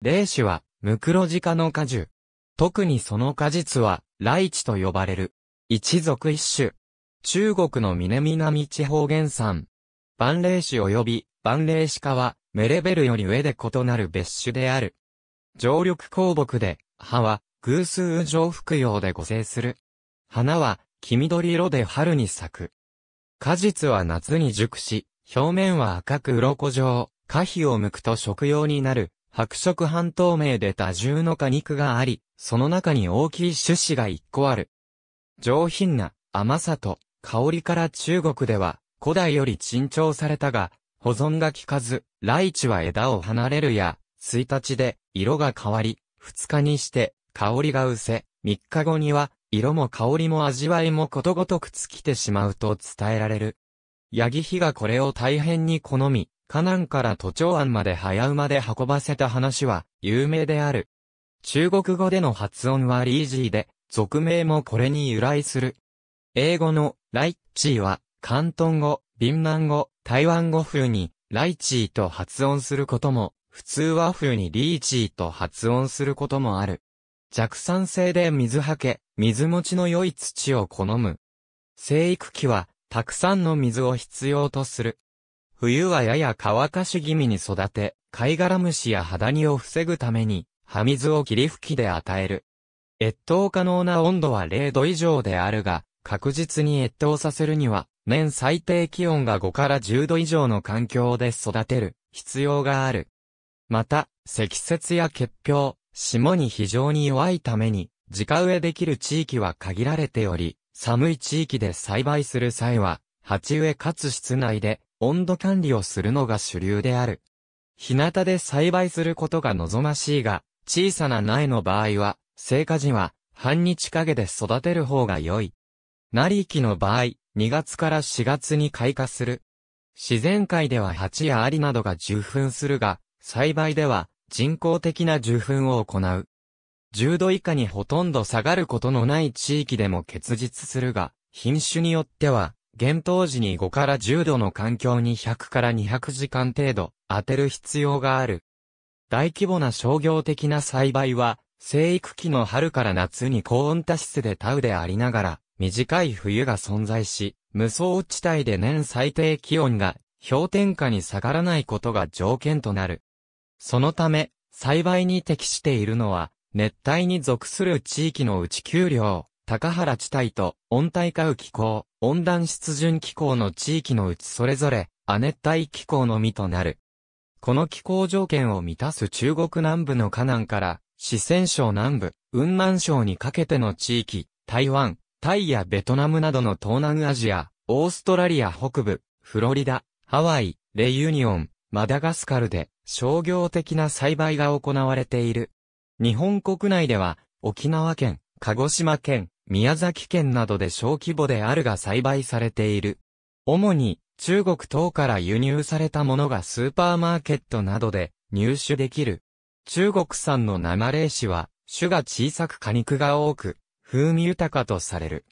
霊種は、ムクロジ科の果樹。特にその果実は、ライチと呼ばれる。一族一種。中国の南南地方原産。万霊種及び、万霊種科は、メレベルより上で異なる別種である。常緑鉱木で、葉は、偶数常服用で護生する。花は、黄緑色で春に咲く。果実は夏に熟し、表面は赤く鱗状、果皮を剥くと食用になる、白色半透明で多重の果肉があり、その中に大きい種子が一個ある。上品な甘さと香りから中国では古代より珍重されたが、保存が効かず、ライチは枝を離れるや、1日で色が変わり、2日にして香りが薄せ、3日後には色も香りも味わいもことごとく尽きてしまうと伝えられる。ヤギヒがこれを大変に好み、河南から都庁案まで早馬で運ばせた話は有名である。中国語での発音はリージーで、俗名もこれに由来する。英語のライチーは、関東語、ビンン語、台湾語風に、ライチーと発音することも、普通は風にリーチーと発音することもある。弱酸性で水はけ、水持ちの良い土を好む。生育期は、たくさんの水を必要とする。冬はやや乾かし気味に育て、貝殻虫や肌にを防ぐために、葉水を霧吹きで与える。越冬可能な温度は0度以上であるが、確実に越冬させるには、年最低気温が5から10度以上の環境で育てる必要がある。また、積雪や結氷、霜に非常に弱いために、自家植えできる地域は限られており、寒い地域で栽培する際は、鉢植えかつ室内で温度管理をするのが主流である。日向で栽培することが望ましいが、小さな苗の場合は、生花時は半日陰で育てる方が良い。成り木の場合、2月から4月に開花する。自然界では蜂やアリなどが受粉するが、栽培では人工的な受粉を行う。10度以下にほとんど下がることのない地域でも結実するが、品種によっては厳冬時に5から10度の環境に100から200時間程度当てる必要がある。大規模な商業的な栽培は、生育期の春から夏に高温多湿でタウでありながら、短い冬が存在し、無双地帯で年最低気温が氷点下に下がらないことが条件となる。そのため、栽培に適しているのは、熱帯に属する地域の内丘陵、高原地帯と温帯化雨気候、温暖湿潤気候の地域のうちそれぞれ亜熱帯気候のみとなる。この気候条件を満たす中国南部の河南から四川省南部、雲南省にかけての地域、台湾、タイやベトナムなどの東南アジア、オーストラリア北部、フロリダ、ハワイ、レユニオン、マダガスカルで商業的な栽培が行われている。日本国内では沖縄県、鹿児島県、宮崎県などで小規模であるが栽培されている。主に中国等から輸入されたものがスーパーマーケットなどで入手できる。中国産の生霊子は種が小さく果肉が多く、風味豊かとされる。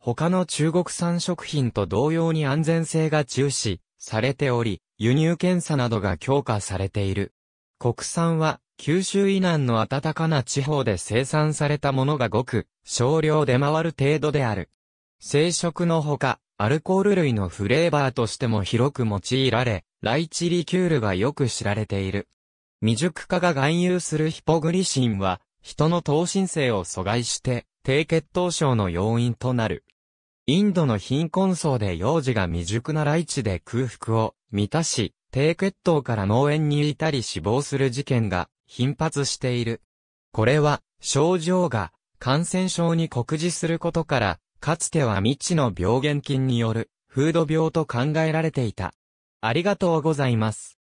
他の中国産食品と同様に安全性が重視されており、輸入検査などが強化されている。国産は九州以南の暖かな地方で生産されたものがごく少量出回る程度である。生食のほか、アルコール類のフレーバーとしても広く用いられ、ライチリキュールがよく知られている。未熟化が含有するヒポグリシンは、人の糖心性を阻害して、低血糖症の要因となる。インドの貧困層で幼児が未熟なライチで空腹を満たし、低血糖から農園にいたり死亡する事件が頻発している。これは、症状が感染症に酷似することから、かつては未知の病原菌による、フード病と考えられていた。ありがとうございます。